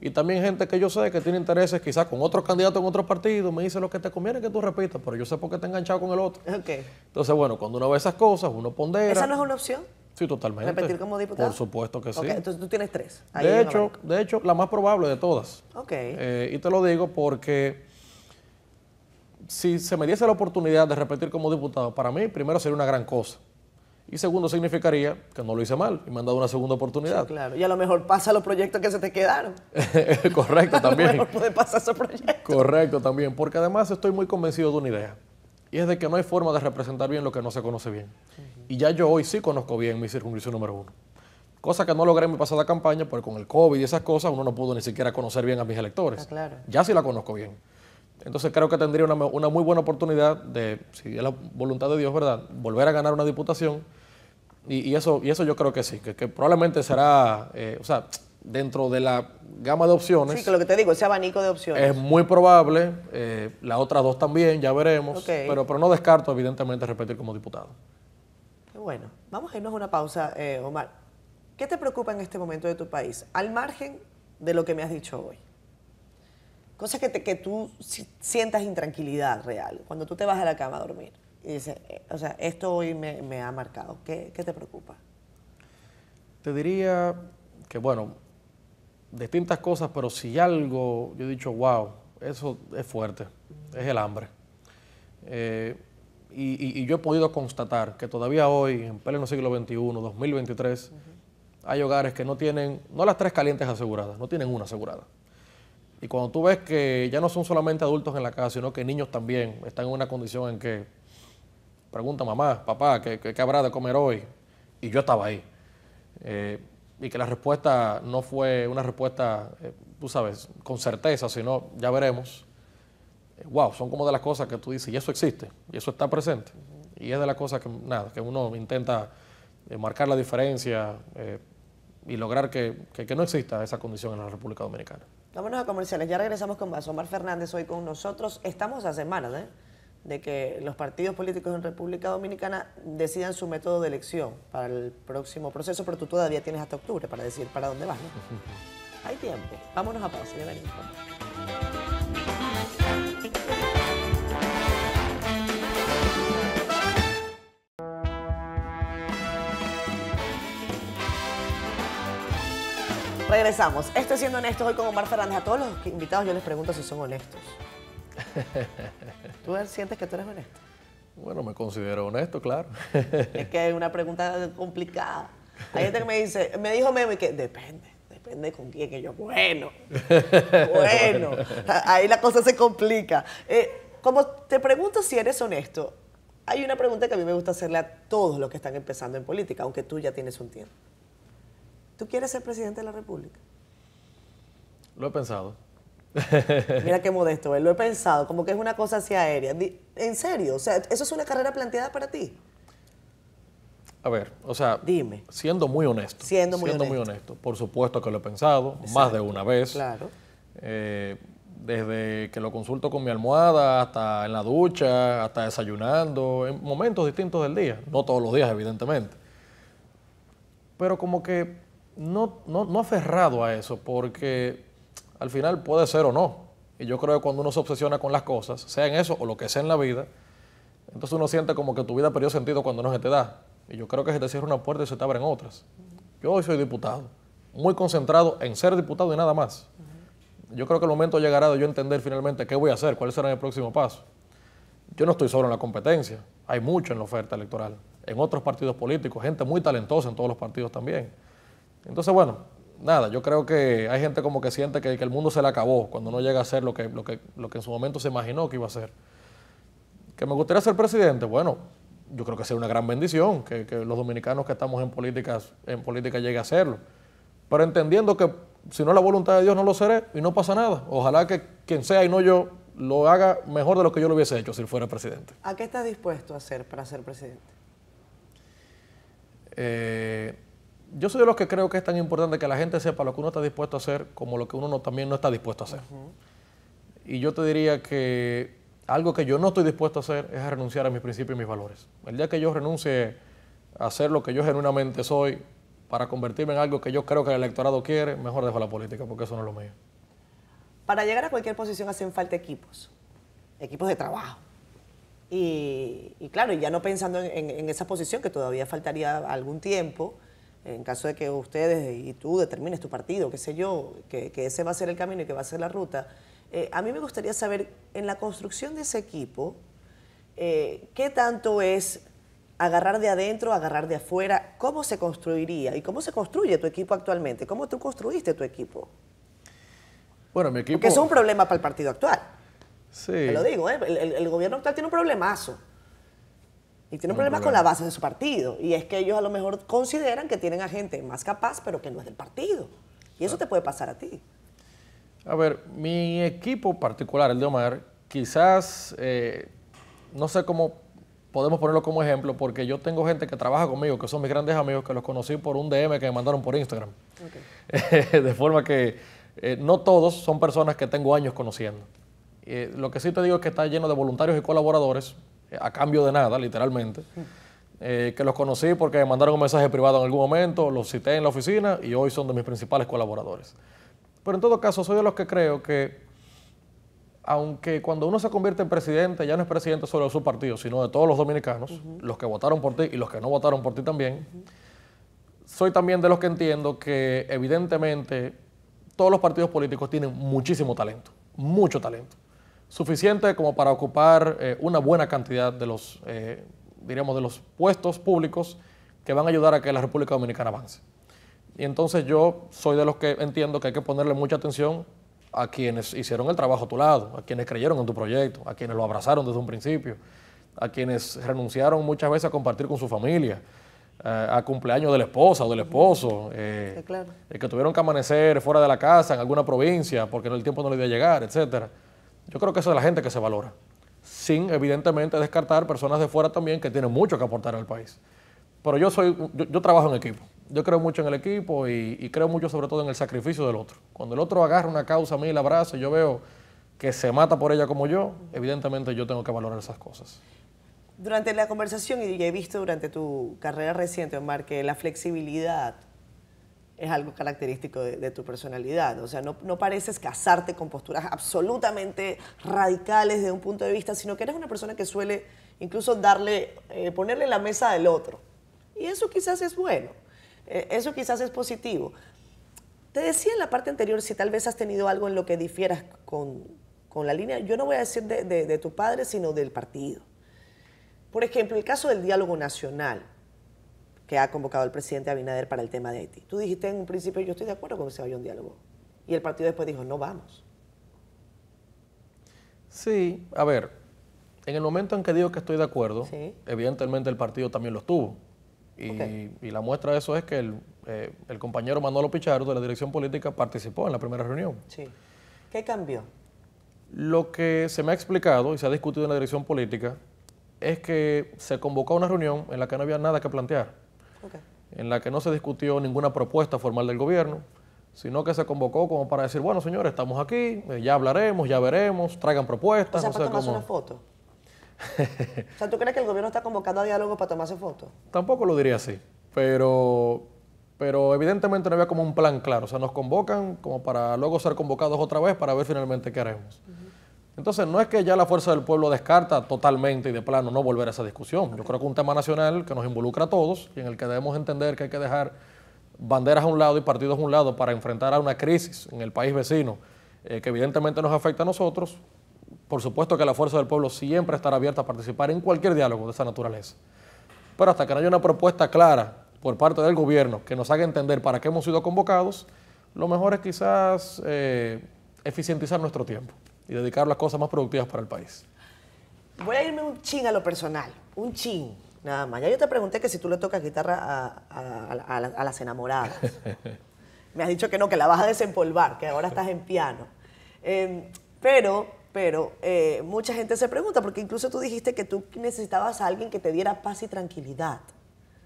Y también gente que yo sé que tiene intereses quizás con otro candidato en otro partido me dice lo que te conviene que tú repitas, pero yo sé por qué te he enganchado con el otro. Entonces, bueno, cuando uno ve esas cosas, uno pondera. ¿Esa no es una opción? Sí, totalmente. ¿Repetir como diputado? Por supuesto que sí. entonces tú tienes tres. de, hecho, de hecho, la más probable de todas. Eh, y te lo digo porque si se me diese la oportunidad de repetir como diputado, para mí primero sería una gran cosa. Y segundo, significaría que no lo hice mal y me han dado una segunda oportunidad. claro. Y a lo mejor pasa los proyectos que se te quedaron. *laughs* Correcto, también. *laughs* A lo mejor puede pasar esos proyectos. Correcto, también. Porque además estoy muy convencido de una idea. Y es de que no hay forma de representar bien lo que no se conoce bien. Y ya yo hoy sí conozco bien mi circunscripción número uno. Cosa que no logré en mi pasada campaña, porque con el COVID y esas cosas uno no pudo ni siquiera conocer bien a mis electores. Ah, claro. Ya sí la conozco bien. Entonces creo que tendría una, una, muy buena oportunidad de, si es la voluntad de Dios, ¿verdad?, volver a ganar una diputación y, eso, y eso yo creo que sí, que, probablemente será, eh, o sea, dentro de la gama de opciones. Sí, que lo que te digo, ese abanico de opciones. Es muy probable, eh, las otras dos también, ya veremos, pero, pero no descarto evidentemente repetir como diputado. Bueno, vamos a irnos a una pausa, eh, Omar. ¿Qué te preocupa en este momento de tu país, al margen de lo que me has dicho hoy? Cosas que, te, que tú sientas intranquilidad real, cuando tú te vas a la cama a dormir y dices, eh, o sea, esto hoy me, ha marcado? ¿Qué, te preocupa? Te diría que, bueno, distintas cosas, pero si algo, yo he dicho, wow, eso es fuerte, es el hambre. Eh, y, yo he podido constatar que todavía hoy, en pleno siglo XXI, 2023, hay hogares que no tienen, no las tres calientes aseguradas, no tienen una asegurada. Y cuando tú ves que ya no son solamente adultos en la casa, sino que niños también están en una condición en que pregunta mamá, papá, ¿qué, habrá de comer hoy? Y yo estaba ahí. Eh, y que la respuesta no fue una respuesta, eh, tú sabes, con certeza, sino ya veremos. Eh, wow, son como de las cosas que tú dices, y eso existe, y eso está presente. Y es de las cosas que, nada, que uno intenta marcar la diferencia y lograr que, no exista esa condición en la República Dominicana. Vámonos a comerciales. Ya regresamos con más. Omar Fernández hoy con nosotros. Estamos a semanas, ¿eh? de que los partidos políticos en República Dominicana decidan su método de elección para el próximo proceso, pero tú todavía tienes hasta octubre para decidir para dónde vas. Hay tiempo. Vámonos a pausa, ya Regresamos. Estoy siendo honesto hoy con Omar Fernández. A todos los invitados yo les pregunto si son honestos. *laughs* ¿Tú sientes que tú eres honesto? Bueno, me considero honesto, claro. *laughs* es que es una pregunta complicada. Hay gente que me dice, me dijo Memo que depende, depende con quién. Que yo, bueno, *laughs* bueno, ahí la cosa se complica. Eh, como te pregunto si eres honesto, hay una pregunta que a mí me gusta hacerle a todos los que están empezando en política, aunque tú ya tienes un tiempo. ¿Tú quieres ser presidente de la República? Lo he pensado. *laughs* Mira qué modesto, eh, lo he pensado, como que es una cosa así aérea. ¿En serio? O sea, ¿eso es una carrera planteada para ti? A ver, o sea, Dime. siendo muy honesto. Siendo muy, honesto. Por supuesto que lo he pensado más de una vez. Claro. Eh, desde que lo consulto con mi almohada hasta en la ducha, hasta desayunando, en momentos distintos del día. No todos los días, evidentemente. Pero como que no, no, no aferrado a eso, porque al final puede ser o no. Y yo creo que cuando uno se obsesiona con las cosas, sea en eso o lo que sea en la vida, entonces uno siente como que tu vida perdió sentido cuando no se te da. Y yo creo que se te cierra una puerta y se te abren otras. Yo hoy soy diputado, muy concentrado en ser diputado y nada más. Yo creo que el momento llegará de yo entender finalmente qué voy a hacer, cuál será el próximo paso. Yo no estoy solo en la competencia, hay mucho en la oferta electoral, en otros partidos políticos, gente muy talentosa en todos los partidos también. Entonces, bueno, nada, yo creo que hay gente como que siente que, el mundo se le acabó cuando no llega a ser lo que, lo, lo que en su momento se imaginó que iba a ser. Que me gustaría ser presidente, bueno, yo creo que sería una gran bendición que, los dominicanos que estamos en, políticas, en política llegue a serlo. Pero entendiendo que si no es la voluntad de Dios no lo seré y no pasa nada. Ojalá que quien sea y no yo lo haga mejor de lo que yo lo hubiese hecho si fuera presidente. ¿A qué está dispuesto a hacer para ser presidente? Eh, yo soy de los que creo que es tan importante que la gente sepa lo que uno está dispuesto a hacer como lo que uno no, también no está dispuesto a hacer. Y yo te diría que algo que yo no estoy dispuesto a hacer es renunciar a mis principios y mis valores. El día que yo renuncie a hacer lo que yo genuinamente soy para convertirme en algo que yo creo que el electorado quiere, mejor dejo la política porque eso no es lo mío. Para llegar a cualquier posición hacen falta equipos, equipos de trabajo. Y, y claro, ya no pensando en esa posición, que todavía faltaría algún tiempo, en caso de que ustedes y tú determines tu partido, qué sé yo, que, ese va a ser el camino y que va a ser la ruta, eh, a mí me gustaría saber, en la construcción de ese equipo, eh, qué tanto es agarrar de adentro, agarrar de afuera, cómo se construiría y cómo se construye tu equipo actualmente, cómo tú construiste tu equipo. Bueno, mi equipo... Porque es un problema para el partido actual. Sí. Te lo digo, ¿eh? el gobierno actual tiene un problemazo. Y tiene problemas con la base de su partido. Y es que ellos a lo mejor consideran que tienen a gente más capaz, pero que no es del partido. Y eso te puede pasar a ti. A ver, mi equipo particular, el de Omar, quizás, eh, no sé cómo podemos ponerlo como ejemplo, porque yo tengo gente que trabaja conmigo, que son mis grandes amigos, que los conocí por un DM que me mandaron por Instagram. *laughs* de forma que eh, no todos son personas que tengo años conociendo. Eh, lo que sí te digo es que está lleno de voluntarios y colaboradores eh, a cambio de nada, literalmente. Eh, que los conocí porque me mandaron un mensaje privado en algún momento, los cité en la oficina y hoy son de mis principales colaboradores. Pero en todo caso, soy de los que creo que, aunque cuando uno se convierte en presidente, ya no es presidente solo de su partido, sino de todos los dominicanos, los que votaron por ti y los que no votaron por ti también, soy también de los que entiendo que, evidentemente, todos los partidos políticos tienen muchísimo talento, mucho talento suficiente como para ocupar eh, una buena cantidad de los, eh, de los puestos públicos que van a ayudar a que la República Dominicana avance. Y entonces yo soy de los que entiendo que hay que ponerle mucha atención a quienes hicieron el trabajo a tu lado, a quienes creyeron en tu proyecto, a quienes lo abrazaron desde un principio, a quienes renunciaron muchas veces a compartir con su familia, eh, a, cumpleaños de la esposa o del esposo, eh, que tuvieron que amanecer fuera de la casa, en alguna provincia, porque el tiempo no le iba a llegar, etcétera. Yo creo que eso es la gente que se valora, sin evidentemente descartar personas de fuera también que tienen mucho que aportar al país. Pero yo, soy, yo, trabajo en equipo, yo creo mucho en el equipo y, creo mucho sobre todo en el sacrificio del otro. Cuando el otro agarra una causa a mí, la abraza y yo veo que se mata por ella como yo, evidentemente yo tengo que valorar esas cosas. Durante la conversación, y he visto durante tu carrera reciente, Omar, que la flexibilidad es algo característico de, tu personalidad. O sea, no, pareces casarte con posturas absolutamente radicales desde un punto de vista, sino que eres una persona que suele incluso darle, eh, ponerle la mesa del otro. Y eso quizás es bueno, eh, eso quizás es positivo. Te decía en la parte anterior si tal vez has tenido algo en lo que difieras con, la línea, yo no voy a decir de tu padre, sino del partido. Por ejemplo, el caso del diálogo nacional que ha convocado el presidente Abinader para el tema de Haití. Tú dijiste en un principio, yo estoy de acuerdo con que se vaya un diálogo. Y el partido después dijo, no vamos. Sí, a ver, en el momento en que digo que estoy de acuerdo, evidentemente el partido también lo estuvo. Y, la muestra de eso es que eh, el, compañero Manolo Pichardo de la dirección política participó en la primera reunión. Sí. ¿Qué cambió? Lo que se me ha explicado y se ha discutido en la dirección política es que se convocó una reunión en la que no había nada que plantear en la que no se discutió ninguna propuesta formal del gobierno, sino que se convocó como para decir, bueno, señores, estamos aquí, eh, ya hablaremos, ya veremos, traigan propuestas. O sea, para una foto. *laughs* o sea, ¿tú crees que el gobierno está convocando a diálogo para tomarse fotos? Tampoco lo diría así, pero, pero evidentemente no había como un plan claro. O sea, nos convocan como para luego ser convocados otra vez para ver finalmente qué haremos. Entonces, no es que ya la fuerza del pueblo descarta totalmente y de plano no volver a esa discusión. Yo creo que es un tema nacional que nos involucra a todos y en el que debemos entender que hay que dejar banderas a un lado y partidos a un lado para enfrentar a una crisis en el país vecino eh, que evidentemente nos afecta a nosotros. Por supuesto que la fuerza del pueblo siempre estará abierta a participar en cualquier diálogo de esa naturaleza. Pero hasta que no haya una propuesta clara por parte del gobierno que nos haga entender para qué hemos sido convocados, lo mejor es quizás eh, eficientizar nuestro tiempo y dedicar las cosas más productivas para el país. Voy a irme un chin a lo personal, un chin, nada más. Ya yo te pregunté que si tú le tocas guitarra a, a, las enamoradas. *laughs* Me has dicho que no, que la vas a desempolvar, que ahora estás en piano. Em, pero, pero eh, mucha gente se pregunta, porque incluso tú dijiste que tú necesitabas a alguien que te diera paz y tranquilidad.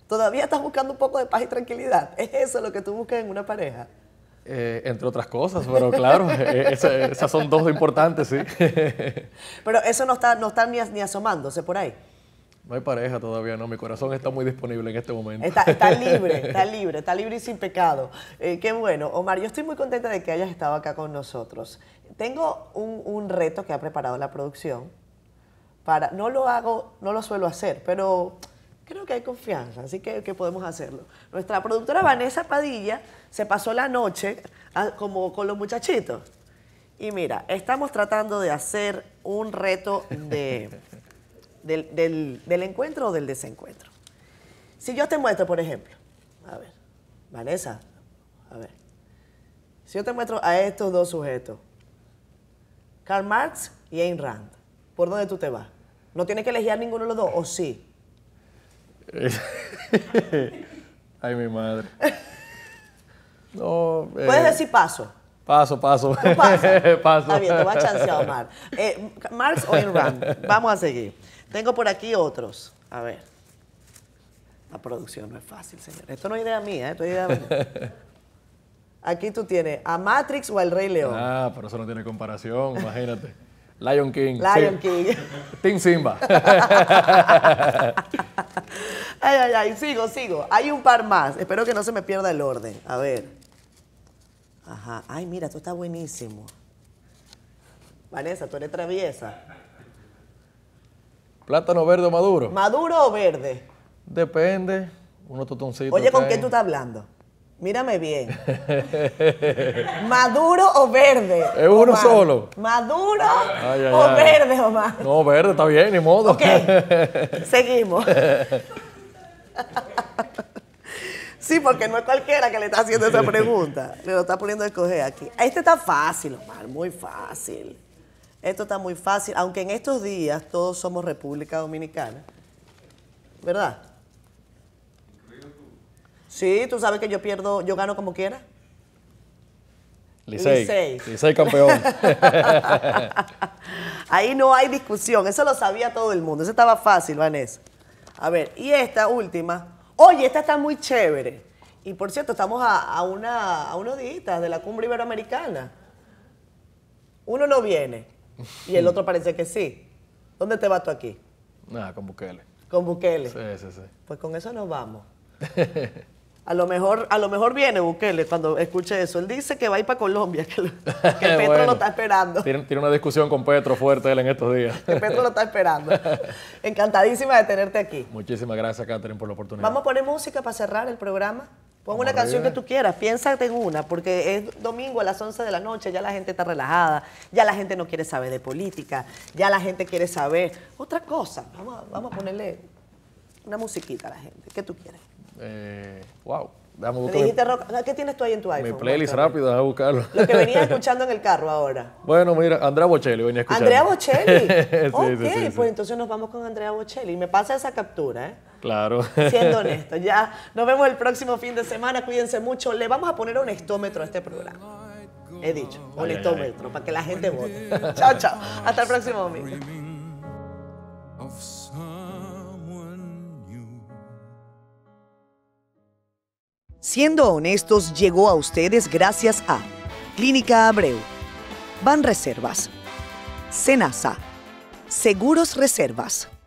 ¿Todavía estás buscando un poco de paz y tranquilidad? ¿Es eso lo que tú buscas en una pareja? Eh, entre otras cosas, pero claro, *laughs* eh, esas son dos importantes, sí. *laughs* pero eso no está, no está ni, asomándose por ahí. No hay pareja todavía, no. Mi corazón está muy disponible en este momento. Está, *laughs* libre, está libre, está libre y sin pecado. Eh, qué bueno. Omar, yo estoy muy contenta de que hayas estado acá con nosotros. Tengo un, reto que ha preparado la producción. Para, no lo hago, no lo suelo hacer, pero creo que hay confianza, así que, que podemos hacerlo. Nuestra productora Vanessa Padilla se pasó la noche ah, como con los muchachitos. Y mira, estamos tratando de hacer un reto de, *laughs* del, del, encuentro o del desencuentro. Si yo te muestro, por ejemplo, a ver, Vanessa, a ver, si yo te muestro a estos dos sujetos, Karl Marx y Ayn Rand, ¿por dónde tú te vas? ¿No tienes que elegir a ninguno de los dos o sí? *laughs* Ay, mi madre. *laughs* No, Puedes eh, decir paso. Paso, paso. *laughs* paso. Está bien, va a eh, Marx o Vamos a seguir. Tengo por aquí otros. A ver. La producción no es fácil, señor. Esto no es idea mía, esto es idea Aquí tú tienes a Matrix o al Rey León. Ah, pero eso no tiene comparación, imagínate. Lion King. Lion King. Team Simba. *laughs* ay, ay, ay, sigo, sigo. Hay un par más. Espero que no se me pierda el orden. A ver. Ajá. Ay, mira, tú está buenísimo. Vanessa, tú eres traviesa. ¿Plátano verde o maduro? ¿Maduro o verde? Depende. Uno totoncito. Oye, ¿con qué tú estás hablando? Mírame bien. *laughs* ¿Maduro o verde? Es uno solo. ¿Maduro o verde, Omar? No, verde, está bien, ni modo. Ok, *laughs* seguimos. *laughs* Sí, porque no es cualquiera que le está haciendo esa pregunta. Le *laughs* lo está poniendo a escoger aquí. Este está fácil, Omar, muy fácil. Esto está muy fácil, aunque en estos días todos somos República Dominicana. ¿Verdad? Sí, tú sabes que yo pierdo, yo gano como quiera. Licey. Licey. campeón. *laughs* Ahí no hay discusión, eso lo sabía todo el mundo, eso estaba fácil, Vanessa. A ver, y esta última oye, esta está muy chévere. Y por cierto, estamos a, una, a unos días de la cumbre iberoamericana. Uno no viene y el otro parece que sí. ¿Dónde te vas tú aquí? Nada, ah, con Bukele. Con Bukele. Sí, sí, sí. Pues con eso nos vamos. *laughs* A lo mejor, a lo mejor viene Bukele cuando escuche eso. Él dice que va a ir para Colombia, *laughs* que, *laughs* Petro lo está esperando. Tiene, una discusión con Petro fuerte él en estos días. *laughs* que Petro lo está esperando. Encantadísima de tenerte aquí. Muchísimas gracias, Catherine, por la oportunidad. Vamos a poner música para cerrar el programa. Pon una canción que tú quieras, piénsate en una, porque es domingo a las 11 de la noche, ya la gente está relajada, ya la gente no quiere saber de política, ya la gente quiere saber otra cosa. Vamos a, vamos a ponerle una musiquita a la gente. ¿Qué tú quieres? Eh, wow. Me dijiste, ¿qué tienes tú ahí en tu iPhone? Mi playlist rápida, a buscarlo. Lo que venía *laughs* escuchando en el carro ahora. Bueno, mira, Andrea Bocelli venía escuchando. Andrea Bocelli. *laughs* sí, ok, pues entonces nos vamos con Andrea Bocelli. Me pasa esa captura, ¿eh? Claro. Siendo *laughs* honesto, ya nos vemos el próximo fin de semana. Cuídense mucho. Le vamos a poner un estómetro a este programa. He dicho, un para que la gente vote. chao, chao. Hasta el próximo domingo. Siendo honestos, llegó a ustedes gracias a Clínica Abreu, Banreservas Reservas, Senasa, Seguros Reservas.